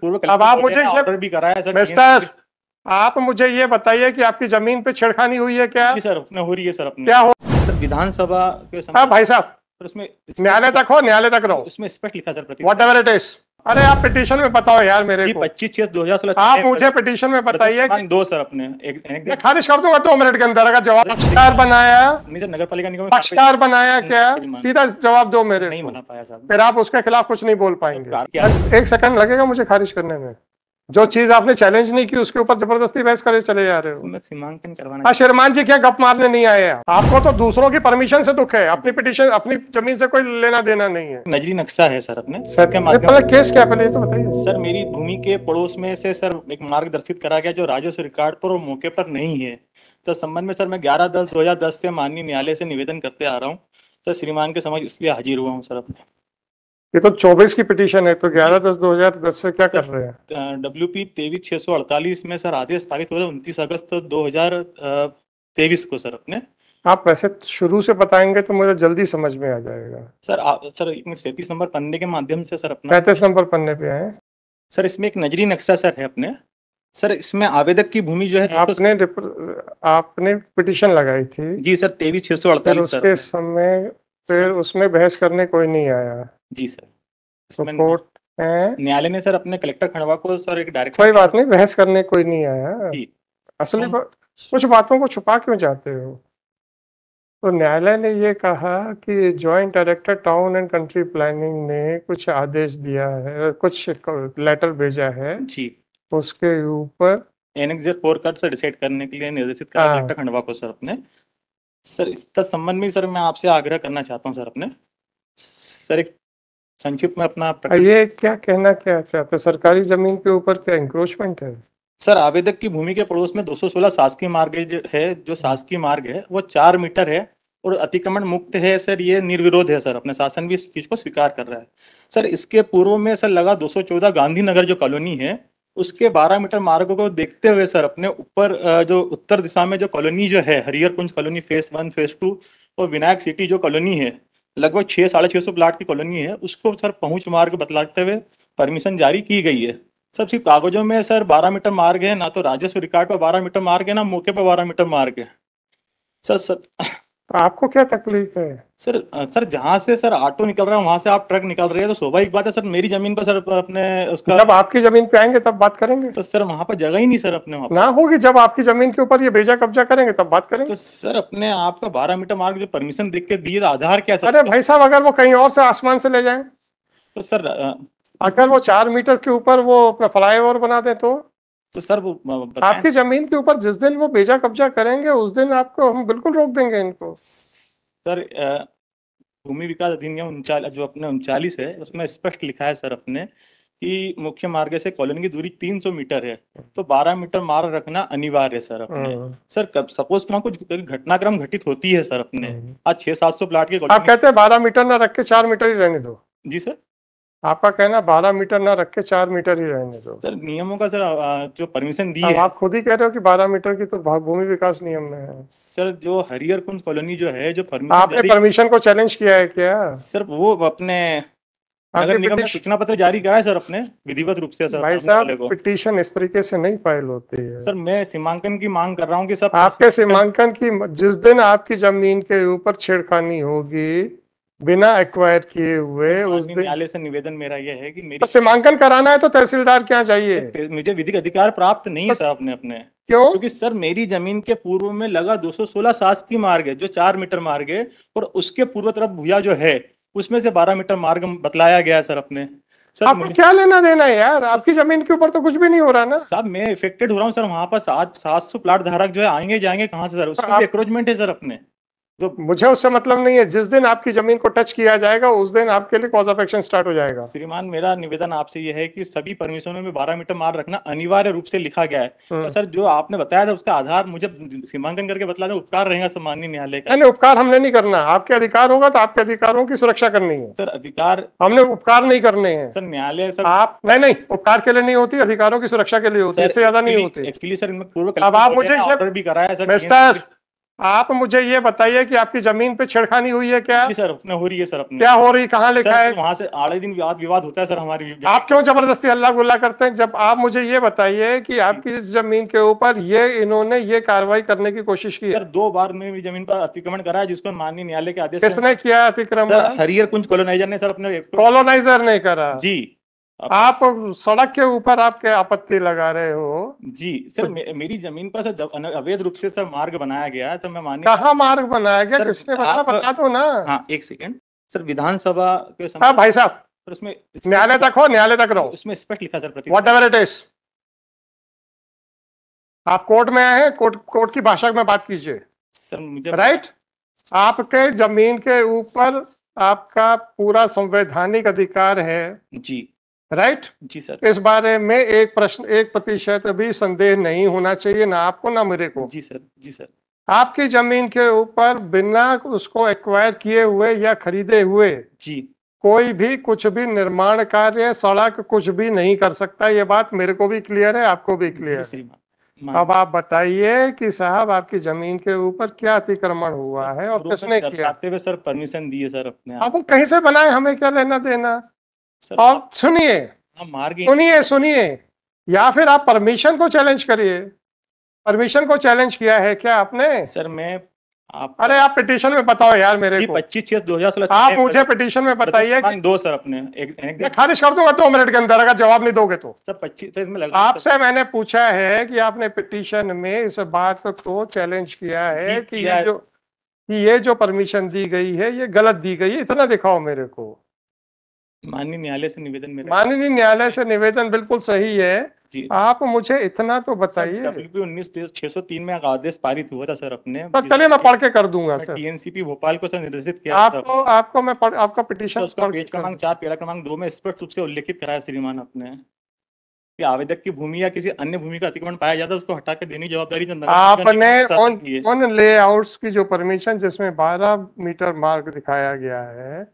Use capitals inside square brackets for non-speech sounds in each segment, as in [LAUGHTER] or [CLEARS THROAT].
पूर्व अब आप मुझे भी कराया सर आप मुझे ये बताइए कि आपकी जमीन पे छेड़खानी हुई है क्या सर अपने हो रही है सर अपने क्या हो विधानसभा के हाँ, भाई साहब उसमें न्यायालय तक हो न्यायालय तक रहो उसमें स्पष्ट लिखा सर प्रति वॉट एवर इट इज अरे आप पिटिशन में बताओ यार मेरे को पच्चीस छह दो हजार सोलह आप मुझे पिटिशन में बताइए दो सर अपने एक, एक खारिज कर दूंगा दो मिनट के अंदर अगर जवाब पक्षकार बनाया नगर पालिका निगम पक्षकार बनाया क्या सीधा जवाब दो मेरे नहीं बना पाया फिर आप उसके खिलाफ कुछ नहीं बोल पाएंगे एक सेकंड लगेगा मुझे खारिज करने में जो चीज आपने चैलेंज नहीं की उसके ऊपर जबरदस्ती बहस करे चले जा रहे हो सीमांकन करवाना हाँ श्रीमान जी क्या गप मारने नहीं आए हैं आपको तो दूसरों की परमिशन से दुख है अपनी पिटिशन अपनी जमीन से कोई लेना देना नहीं है नजरी नक्शा है सर अपने सर के माध्यम केस क्या पहले तो बताइए सर मेरी भूमि के पड़ोस में से सर एक मार्गदर्शित करा गया जो राजस्व रिकॉर्ड पर मौके पर नहीं है तो संबंध में सर मैं ग्यारह दस दो से माननीय न्यायालय से निवेदन करते आ रहा हूँ तो श्रीमान के समझ इसलिए हाजिर हुआ हूँ सर अपने ये तो 24 की पिटीशन है तो 11 दस 2010 से क्या कर रहे हैं डब्ल्यू पी तेवीस छह सौ अड़तालीस में सर आदेश पारित हुआ उनतीस अगस्त दो हजार तेईस को सर अपने आप वैसे शुरू से बताएंगे तो मुझे जल्दी समझ में आ जाएगा सर आ, सर सैंतीस नंबर पन्ने के माध्यम से सर अपना पैंतीस नंबर पन्ने पे आए सर इसमें एक नजरी नक्शा सर है अपने सर इसमें आवेदक की भूमि जो है तो आपने आपने पिटीशन लगाई थी जी सर तेईस छह सौ अड़तालीस उसके समय फिर उसमें बहस करने कोई नहीं आया जी सर सुप्रीम तो कोर्ट न्यायालय ने सर अपने कलेक्टर खंडवा को सर एक डायरेक्ट कोई बात नहीं बहस करने कोई नहीं आया असली बा, कुछ बातों को छुपा क्यों जाते हो तो न्यायालय ने ये कहा कि joint director town and country planning ने कुछ आदेश दिया है कुछ लेटर भेजा है जी उसके ऊपर फोर डिसाइड करने के लिए निर्देशित हाँ। कलेक्टर खंडवा को सर अपने सर इस संबंध में सर मैं आपसे आग्रह करना चाहता हूँ सर अपने सर एक संक्षिप्त में अपना ये क्या कहना क्या चाहते सरकारी जमीन के ऊपर क्या इंक्रोचमेंट है सर आवेदक की भूमि के पड़ोस में 216 शासकीय मार्ग है जो शासकीय मार्ग है वो चार मीटर है और अतिक्रमण मुक्त है सर ये निर्विरोध है सर अपने शासन भी इस चीज को स्वीकार कर रहा है सर इसके पूर्व में सर लगा 214 गांधीनगर जो कॉलोनी है उसके 12 मीटर मार्ग को देखते हुए सर अपने ऊपर जो उत्तर दिशा में जो कॉलोनी जो है Hariyar Kunj colony phase one phase two और विनायक सिटी जो कॉलोनी है लगभग छः साढ़े छः सौ प्लाट की कॉलोनी है उसको सर पहुँच मार्ग बतलाते हुए परमिशन जारी की गई है सर सिर्फ कागजों में सर बारह मीटर मार्ग है ना तो राजस्व रिकॉर्ड पर बारह मीटर मार्ग है ना मौके पर बारह मीटर मार्ग है सर सर तो आपको क्या तकलीफ है सर सर जहाँ से सर ऑटो निकल रहा है वहां से आप ट्रक निकल रहे हैं तो स्वाभाविक बात है सर मेरी जमीन पर सर अपने उसका जब आपकी जमीन पे आएंगे तब बात करेंगे तो सर वहाँ पर जगह ही नहीं सर अपने वहाँ ना होगी जब आपकी जमीन के ऊपर ये भेजा कब्जा करेंगे तब बात करेंगे तो सर अपने आपका बारह मीटर मार्ग जो परमिशन देख के दिए तो आधार क्या सर अरे भाई साहब अगर वो कहीं और से आसमान से ले जाए तो सर अगर वो चार मीटर के ऊपर वो अपना फ्लाई बना दे तो तो सर वो आपकी जमीन के ऊपर जिस दिन वो बेजा कब्जा करेंगे उस दिन आपको हम बिल्कुल रोक देंगे इनको सर भूमि विकास अधिनियम उनचालीस जो अपने उनचालीस है उसमें स्पष्ट लिखा है सर अपने कि मुख्य मार्ग से कॉलोनी की दूरी 300 मीटर है तो 12 मीटर मार्ग रखना अनिवार्य है सर अपने हम्म। सर कब सपोज वहाँ कुछ घटनाक्रम घटित होती है सर अपने हम्म। आज छह सात सौ प्लाट के आप कहते हैं बारह मीटर ना रख के 4 मीटर ही रहने दो जी सर आपका कहना बारह मीटर ना रख के चार मीटर ही रहने दो तो। सर नियमों का सर जो परमिशन दी है आप खुद ही कह रहे हो कि बारह मीटर की तो भूमि विकास नियम में है सर जो हरियर कुंज कॉलोनी जो है जो परमिशन आपने परमिशन को चैलेंज किया है क्या सर वो अपने सूचना पत्र जारी करा है सर अपने विधिवत रूप से सर भाई साहब पिटीशन इस तरीके से नहीं फाइल होती है सर मैं सीमांकन की मांग कर रहा हूँ की सर आपके सीमांकन की जिस दिन आपकी जमीन के ऊपर छेड़खानी होगी बिना एक्वायर किए हुए उस न्यायालय से निवेदन मेरा यह है कि मेरी सीमांकन कराना है तो तहसीलदार क्या चाहिए मुझे विधिक अधिकार प्राप्त नहीं है सर अपने अपने क्यों क्योंकि सर मेरी जमीन के पूर्व में लगा 216 सास की मार्ग है जो चार मीटर मार्ग है और उसके पूर्व तरफ भूया जो है उसमें से बारह मीटर मार्ग बतलाया गया सर अपने सर आपको क्या लेना देना है यार आपकी जमीन के ऊपर तो कुछ भी नहीं हो रहा ना साहब मैं इफेक्टेड हो रहा हूँ सर वहाँ पर सात सात सौ प्लाट धारक जो है आएंगे जाएंगे कहाँ से सर उसका एक्रोचमेंट है सर अपने जो मुझे उससे मतलब नहीं है जिस दिन आपकी जमीन को टच किया जाएगा उस दिन आपके लिए कॉज ऑफ एक्शन स्टार्ट हो जाएगा श्रीमान मेरा निवेदन आपसे यह है कि सभी परमिशनों में बारह मीटर मार रखना अनिवार्य रूप से लिखा गया है हम्म। सर जो आपने बताया था उसका आधार मुझे सीमांकन करके बतला दें उपकार रहेगा सम्मानीय न्यायालय का उपकार हमने नहीं करना आपके अधिकार होगा तो आपके अधिकारों की सुरक्षा करनी है सर अधिकार हमने उपकार नहीं करने हैं सर न्यायालय सर आप नहीं नहीं उपकार के लिए नहीं होती अधिकारों की सुरक्षा के लिए होती इससे ज्यादा नहीं होती एक्चुअली सर पूर्व अब आप मुझे भी कराया सर आप मुझे ये बताइए कि आपकी जमीन पे छेड़खानी हुई है क्या सर अपने हो रही है सर अपने क्या हो रही कहाँ लिखा सर, है वहां से आड़े दिन विवाद विवाद होता है सर हमारी आप क्यों जबरदस्ती हल्ला गुल्ला करते हैं जब आप मुझे ये बताइए कि आपकी इस जमीन के ऊपर ये इन्होंने ये कार्रवाई करने की कोशिश की सर दो बार में मेरी जमीन पर अतिक्रमण करा है जिसको माननीय न्यायालय के आदेश किसने किया अतिक्रमण हरियर कुंज कॉलोनाइजर ने सर अपने कॉलोनाइजर ने करा जी आप सड़क के ऊपर आपके आपत्ति लगा रहे हो जी सर मे, मेरी जमीन पर सर अवैध रूप से सर मार्ग बनाया गया है तो सर मैं मान कहा मार्ग बनाया गया किसने बनाया बता दो ना हाँ एक सेकंड सर विधानसभा के हाँ भाई साहब उसमें न्यायालय तक हो न्यायालय तक रहो उसमें स्पष्ट लिखा sir whatever it is आप कोर्ट में आए हैं कोर्ट कोर्ट की भाषा में बात कीजिए सर मुझे राइट आपके जमीन के ऊपर आपका पूरा संवैधानिक अधिकार है जी राइट जी सर इस बारे में एक प्रश्न एक प्रतिशत भी संदेह नहीं होना चाहिए ना आपको ना मेरे को जी सर जी सर आपकी जमीन के ऊपर बिना उसको एक्वायर किए हुए या खरीदे हुए जी कोई भी कुछ भी निर्माण कार्य सड़क कुछ भी नहीं कर सकता ये बात मेरे को भी क्लियर है आपको भी क्लियर है अब आप बताइए कि साहब आपकी जमीन के ऊपर क्या अतिक्रमण हुआ है और किसने किया सर परमिशन दिए सर अपने आप वो कहीं से बनाए हमें क्या लेना देना आप सुनिए सुनिए सुनिए या फिर आप परमिशन को चैलेंज करिए परमिशन को चैलेंज किया है क्या आपने सर मैं आप अरे आप पिटिशन में बताओ यार मेरे को पच्चीस छह दो हजार सोलह आप मुझे पिटिशन में बताइए दो सर अपने एक, एक मैं खारिज कर दूंगा दो मिनट के अंदर अगर जवाब नहीं दोगे तो सर पच्चीस आपसे मैंने पूछा है कि आपने पिटिशन में इस बात को चैलेंज किया है कि ये जो कि ये जो परमिशन दी गई है ये गलत दी गई है इतना दिखाओ मेरे को माननीय न्यायालय से निवेदन मेरा माननीय न्यायालय से निवेदन बिल्कुल सही है आप मुझे इतना तो बताइए उन्नीस छह सौ तीन में आदेश पारित हुआ था सर अपने चलिए मैं पढ़ के कर दूंगा टीएनसीपी भोपाल को सर निर्देशित किया आपको तो, आपको मैं पढ़, आपका पिटीशन तो पेज क्रमांक चार पेरा क्रमांक दो में स्पष्ट रूप से उल्लेखित कराया श्रीमान अपने आवेदक की भूमि या किसी अन्य भूमि का अतिक्रमण पाया जाता है उसको हटा के देने की जवाबदारी आपने उन लेआउट्स की जो परमिशन जिसमें 12 मीटर मार्ग दिखाया गया है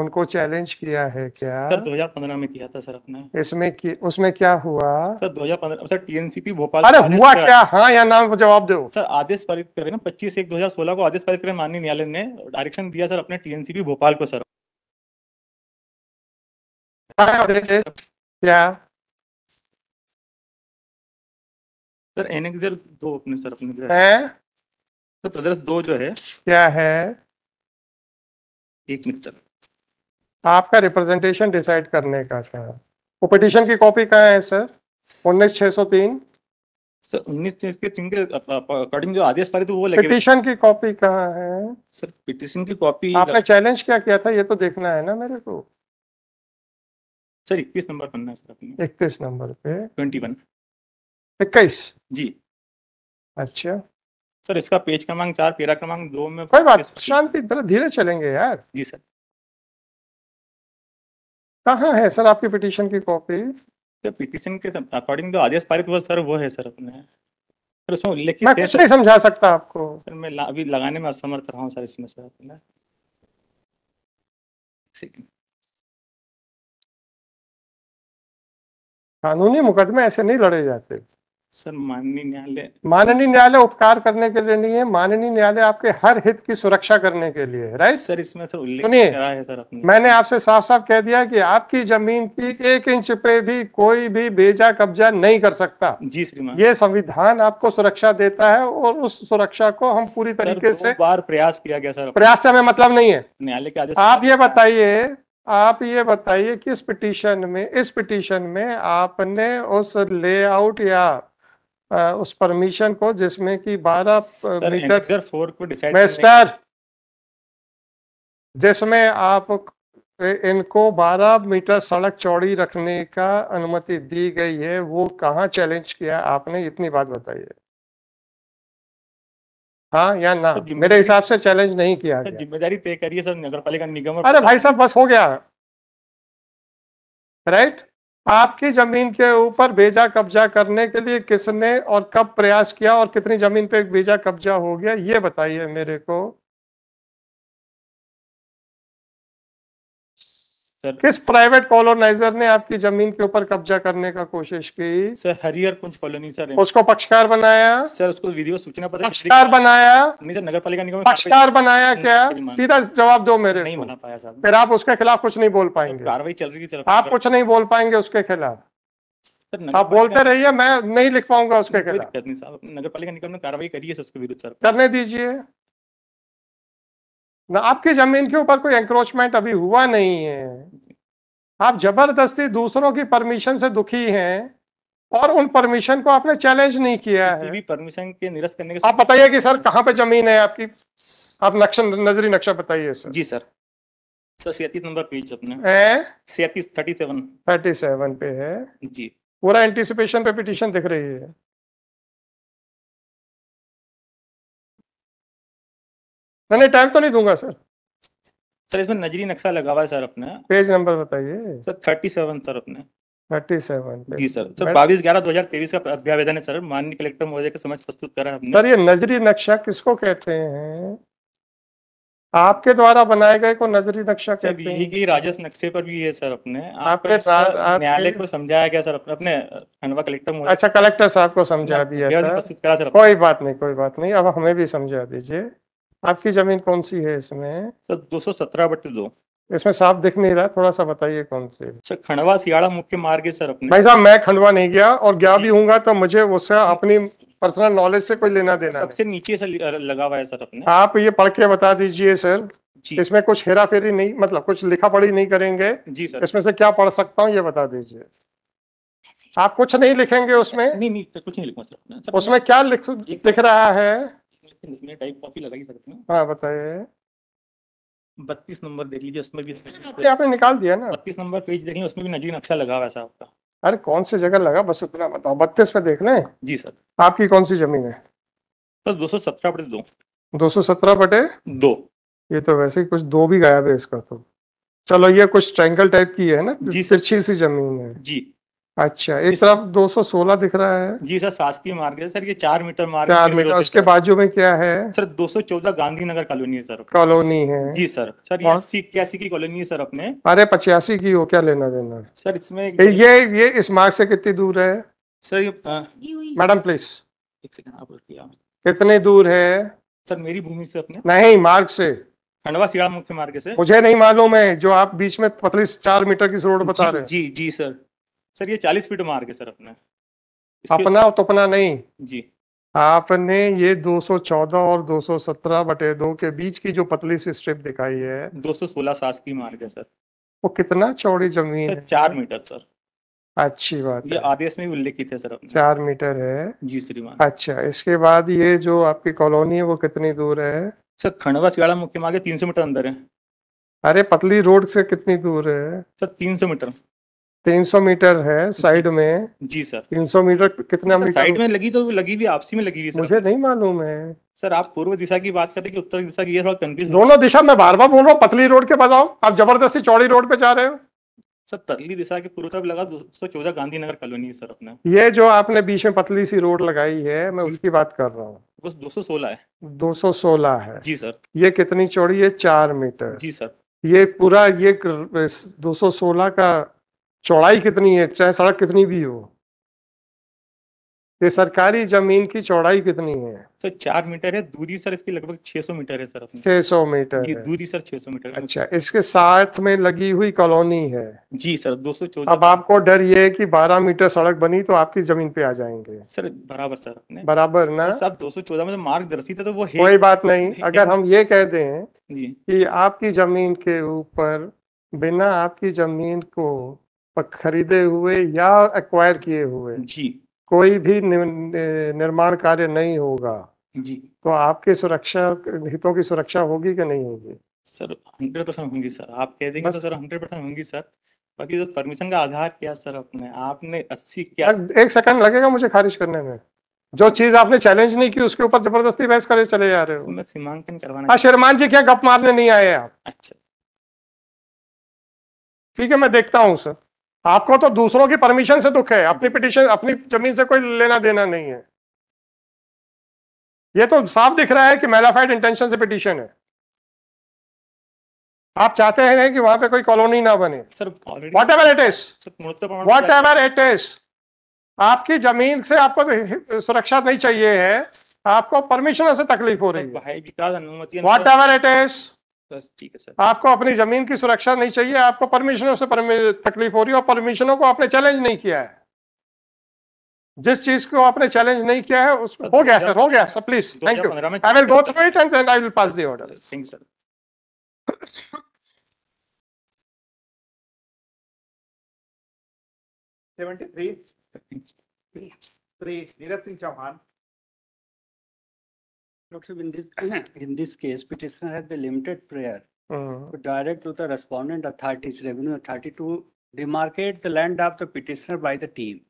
उनको चैलेंज किया है क्या सर 2015 में किया था सर अपने इसमें कि, उसमें क्या हुआ सर 2015 सर टीएनसीपी भोपाल अरे हुआ क्या हाँ या नाम जवाब दो सर आदेश पारित करें ना पच्चीस एक सोलह को आदेश पारित करे माननीय न्यायालय ने डायरेक्शन दिया सर अपने टीएनसीपी भोपाल को सर हाँ, क्या सर एनेक्जर दो अपने सर अपने है सर प्रदर्श दो जो है क्या है एक मिनट सर आपका रिप्रेजेंटेशन डिसाइड करने का था वो पिटिशन की कॉपी कहाँ है सर उन्नीस छः सौ तीन सर उन्नीस तीन के अकॉर्डिंग जो आदेश पारित वो लगे पिटिशन की कॉपी कहाँ है सर पिटिशन की कॉपी आपने चैलेंज क्या किया था ये तो देखना है ना मेरे को सर इक्कीस नंबर पन्ना सर इकतीस नंबर पे ट्वेंटी वन इक्कीस जी अच्छा सर इसका पेज क्रमांक चार पेरा क्रमांक दो में कोई बात शांति धीरे चलेंगे यार जी सर कहाँ है सर आपकी पिटीशन की कॉपी सर पिटीशन के अकॉर्डिंग जो आदेश पारित हुआ सर वो है सर अपने सर उसमें उल्लेख मैं कुछ नहीं समझा सकता आपको सर मैं ला, अभी लगाने में असमर्थ रहा हूँ सर इसमें सर अपने कानूनी मुकदमे ऐसे नहीं लड़े जाते सर माननीय न्यायालय माननीय न्यायालय उपकार करने के लिए नहीं है माननीय न्यायालय आपके हर हित की सुरक्षा करने के लिए राइट सर इसमें तो उल्लेख है सर अपने मैंने आपसे साफ साफ कह दिया कि आपकी जमीन की एक इंच पे भी कोई भी बेजा कब्जा नहीं कर सकता जी श्रीमान ये संविधान आपको सुरक्षा देता है और उस सुरक्षा को हम पूरी तरीके से बार प्रयास किया गया सर प्रयास से हमें मतलब नहीं है न्यायालय के आदेश आप ये बताइए आप ये बताइए कि इस पिटीशन में इस पिटीशन में आपने उस लेआउट या उस परमिशन को जिसमें कि 12 मीटर फोर को डिसाइड जिसमें आप इनको 12 मीटर सड़क चौड़ी रखने का अनुमति दी गई है वो कहाँ चैलेंज किया आपने इतनी बात बताई है हाँ या ना तो मेरे हिसाब से चैलेंज नहीं किया जिम्मेदारी तय करिए सर नगर पालिका निगम अरे भाई साहब बस हो गया राइट आपकी जमीन के ऊपर भेजा कब्जा करने के लिए किसने और कब प्रयास किया और कितनी जमीन पे भेजा कब्जा हो गया ये बताइए मेरे को सर किस प्राइवेट कॉलोनाइजर ने आपकी जमीन के ऊपर कब्जा करने का कोशिश की sir Harihar Kunj colony sir उसको पक्षकार बनाया सर उसको वीडियो सूचना पत्र पक्षकार बनाया नहीं सर नगर पालिका निगम पक्षकार बनाया क्या सीधा जवाब दो मेरे नहीं बना पाया सर फिर आप उसके खिलाफ कुछ नहीं बोल पाएंगे कार्रवाई चल रही है आप कुछ नहीं बोल पाएंगे उसके खिलाफ आप बोलते रहिए मैं नहीं लिख पाऊंगा उसके खिलाफ नगर पालिका निगम ने कार्रवाई करी है उसके विरुद्ध सर करने दीजिए ना आपकी जमीन के ऊपर कोई एंक्रोचमेंट अभी हुआ नहीं है आप जबरदस्ती दूसरों की परमिशन से दुखी हैं और उन परमिशन को आपने चैलेंज नहीं किया है भी परमिशन के निरस्त करने के आप बताइए कि सर कहाँ पे जमीन है आपकी आप नक्शा नजरी नक्शा बताइए सर जी सर सैतीस नंबर पेज अपने सैतीस थर्टी सेवन थर्टी सेवन पे है जी पूरा एंटीसिपेशन पे पिटिशन दिख रही है नहीं टाइम तो नहीं दूंगा सर सर इसमें नजरी नक्शा लगा हुआ है सर अपने पेज नंबर बताइए सर थर्टी सेवन सर अपने थर्टी सेवन जी सर सर बाईस ग्यारह दो हजार तेईस का अभ्यावेदन है सर माननीय कलेक्टर महोदय के समक्ष प्रस्तुत करा है सर ये नजरी नक्शा किसको कहते हैं आपके द्वारा बनाए गए को नजरी नक्शा कहते हैं यही की राजस्व नक्शे पर भी है सर अपने आपके न्यायालय को समझाया गया सर अपने अपने खंडवा कलेक्टर महोदय अच्छा कलेक्टर साहब को समझा दिया कोई बात नहीं कोई बात नहीं अब हमें भी समझा दीजिए आपकी जमीन कौन सी है इसमें सर दो सौ सत्रह बट दो इसमें साफ दिख नहीं रहा थोड़ा सा बताइए कौन से सर खंडवा सियाड़ा मुख्य मार्ग है सर अपने भाई साहब मैं खंडवा नहीं गया और गया भी हूँ तो मुझे उससे अपनी पर्सनल नॉलेज से कोई लेना देना सबसे नीचे से लगा हुआ है सर अपने आप ये पढ़ के बता दीजिए सर इसमें कुछ हेरा फेरी नहीं मतलब कुछ लिखा पढ़ी नहीं करेंगे जी सर इसमें से क्या पढ़ सकता हूँ ये बता दीजिए आप कुछ नहीं लिखेंगे उसमें नहीं नहीं कुछ नहीं लिखूंगा सर उसमें क्या लिख दिख रहा है इसमें टाइप कॉपी लगा ही सकते हैं हाँ बताइए बत्तीस नंबर देख लीजिए उसमें भी आपने तो निकाल दिया ना बत्तीस नंबर पेज देखिए उसमें भी अच्छा लगा आपका अरे कौन सी जगह लगा बस उतना बताओ बत्तीस पे देख लें जी सर आपकी कौन सी जमीन है बस दो सौ सत्रह बटे दो दो सौ सत्रह बटे दो ये तो वैसे ही कुछ दो भी गायब है इसका तो चलो ये कुछ ट्रैंगल टाइप की है ना जी तो सर छी सी जमीन है जी अच्छा एक तरफ 216 दिख रहा है जी सर शासकीय मार्ग है सर ये चार मीटर मार्ग चार मीटर उसके बाजू में क्या है सर 214 गांधीनगर कॉलोनी है सर कॉलोनी है जी सर सर अस्सी इक्यासी की कॉलोनी है सर अपने अरे पचासी की हो क्या लेना देना सर इसमें ये ये इस मार्ग से कितनी दूर है सर ये मैडम प्लीज एक सेकंड हाँ, कितने दूर है सर मेरी भूमि से अपने नहीं मार्ग से खंडवा सियाड़ा मुख्य मार्ग से मुझे नहीं मालूम है जो आप बीच में पतली चार मीटर की रोड बता रहे हैं जी जी सर सर ये चालीस फीट मार्ग है सर अपना अपना और तो अपना नहीं जी आपने ये 214 और 217 बटे दो के बीच की जो पतली सी स्ट्रिप दिखाई है 216 सास की मार्ग है सर वो कितना चौड़ी जमीन है चार मीटर सर अच्छी बात ये आदेश में उल्लेखित है सर चार मीटर है जी श्रीमान अच्छा इसके बाद ये जो आपकी कॉलोनी है वो कितनी दूर है सर खंडवा सियाड़ा मुख्य मार्ग तीन सौ मीटर अंदर है अरे पतली रोड से कितनी दूर है सर तीन सौ मीटर तीन सौ मीटर है साइड में जी सर तीन सौ मीटर कितना मीटर साइड में लगी तो लगी हुई आपसी में लगी हुई मुझे नहीं मालूम है सर आप पूर्व दिशा की बात करें कि उत्तर दिशा की थोड़ा कंफ्यूज दोनों दिशा में बार बार बोल रहा हूँ पतली रोड के बताओ आप जबरदस्ती चौड़ी रोड पे जा रहे हो सर पतली दिशा के पूर्व तरफ लगा दो सौ गांधी नगर कॉलोनी है सर अपना ये जो आपने बीच में पतली सी रोड लगाई है मैं उसकी बात कर रहा हूँ बस दो सौ सोलह है दो सौ सोलह है जी सर ये कितनी चौड़ी है चार मीटर जी सर ये पूरा ये दो सौ सोलह का चौड़ाई कितनी है चाहे सड़क कितनी भी हो ये सरकारी जमीन की चौड़ाई कितनी है सर चार मीटर है दूरी सर इसकी लगभग 600 मीटर है सर छह सौ मीटर ये दूरी सर 600 मीटर अच्छा इसके साथ में लगी हुई कॉलोनी है जी सर दो सौ अब आपको डर ये है कि 12 मीटर सड़क बनी तो आपकी जमीन पे आ जाएंगे सर बराबर सर बराबर ना सर दो सौ चौदह में तो मार्गदर्शी था तो वो कोई बात नहीं अगर हम ये कह दें कि आपकी जमीन के ऊपर बिना आपकी जमीन को खरीदे हुए या एक्वायर किए हुए जी कोई भी निर्माण कार्य नहीं होगा जी तो आपके सुरक्षा हितों की सुरक्षा होगी कि नहीं होगी सर हंड्रेड परसेंट होंगी सर आप कह देंगे तो सर हंड्रेड परसेंट होंगी सर बाकी जो परमिशन का आधार क्या सर अपने आपने अस्सी क्या सर... एक सेकंड लगेगा मुझे खारिज करने में जो चीज आपने चैलेंज नहीं की उसके ऊपर जबरदस्ती बहस करे चले जा रहे हो मैं सीमांकन करवाना हाँ शर्मान जी क्या गप मारने नहीं आए आप अच्छा ठीक है मैं देखता हूँ सर आपको तो दूसरों की परमिशन से दुख है अपनी पिटिशन अपनी जमीन से कोई लेना देना नहीं है ये तो साफ दिख रहा है कि मेलाफाइड इंटेंशन से पिटिशन है आप चाहते हैं कि वहां पे कोई कॉलोनी ना बने whatever it is whatever it is आपकी जमीन से आपको सुरक्षा नहीं चाहिए है आपको परमिशन से तकलीफ हो रही है वॉट एवर इट इज बस ठीक है सर आपको अपनी जमीन की सुरक्षा नहीं चाहिए आपको परमिशनों से तकलीफ हो रही है और परमिशनों को आपने चैलेंज नहीं किया है जिस चीज को आपने चैलेंज नहीं किया है उस हो गया सर हो गया sir please thank you I will go through it and I will pass the order Singh sir seventy three three Neeraj Singh Chauhan So in this, [CLEARS THROAT] in this case, petitioner has the limited prayer mm-hmm. to direct to the respondent authorities, revenue authority to demarcate the land of the petitioner by the team.